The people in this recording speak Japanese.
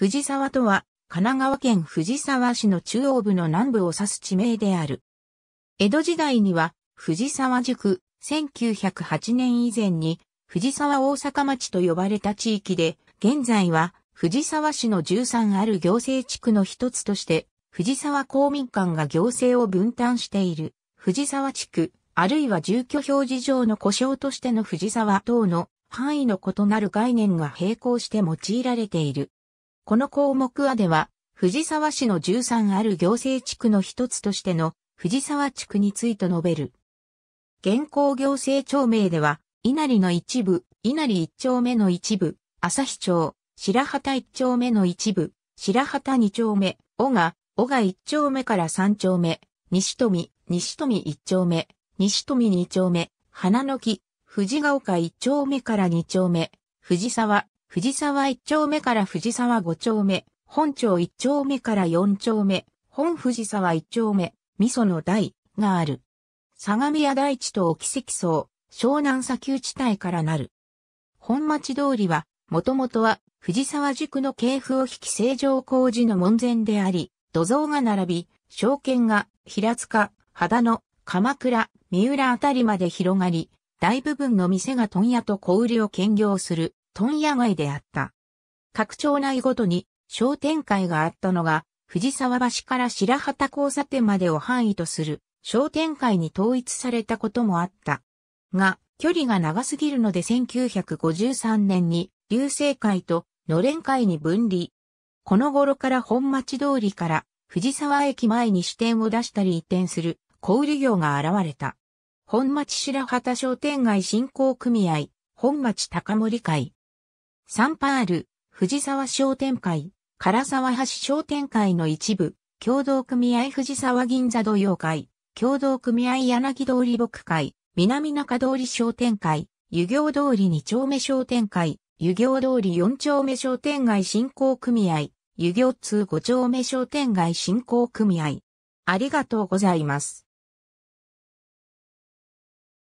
藤沢とは、神奈川県藤沢市の中央部の南部を指す地名である。江戸時代には、藤沢塾、1908年以前に、藤沢大阪町と呼ばれた地域で、現在は、藤沢市の13ある行政地区の一つとして、藤沢公民館が行政を分担している、藤沢地区、あるいは住居表示上の故障としての藤沢等の範囲の異なる概念が並行して用いられている。この項目はでは、藤沢市の13ある行政地区の一つとしての藤沢地区について述べる。現行行政庁名では、稲荷の一部、稲荷一丁目の一部、日町、白旗一丁目の一部、白旗二丁目、小賀、小賀一丁目から三丁目、西富、西富一丁目、西富二丁目、花の木、藤ヶ丘一丁目から二丁目、藤沢、藤沢一丁目から藤沢五丁目、本町一丁目から四丁目、本藤沢一丁目、味噌の台がある。相模屋大地と沖跡層、湘南砂丘地帯からなる。本町通りは、もともとは藤沢塾の系譜を引き成城工事の門前であり、土蔵が並び、証券が平塚、秦野、鎌倉、三浦あたりまで広がり、大部分の店が問屋と小売りを兼業する問屋街であった。各町内ごとに商店会があったのが、藤沢橋から白旗交差点までを範囲とする商店会に統一されたこともあった。が、距離が長すぎるので1953年に流星会とのれん会に分離。この頃から本町通りから藤沢駅前に支店を出したり移転する小売業が現れた。本町白旗商店街振興組合、本町高森会、サンパール、藤沢商店会、唐沢橋商店会の一部、共同組合藤沢銀座土曜会、共同組合柳通り牧会、南中通り商店会、湯行通り2丁目商店会、湯行通り4丁目商店街振興組合、湯行通5丁目商店街振興組合。ありがとうございます。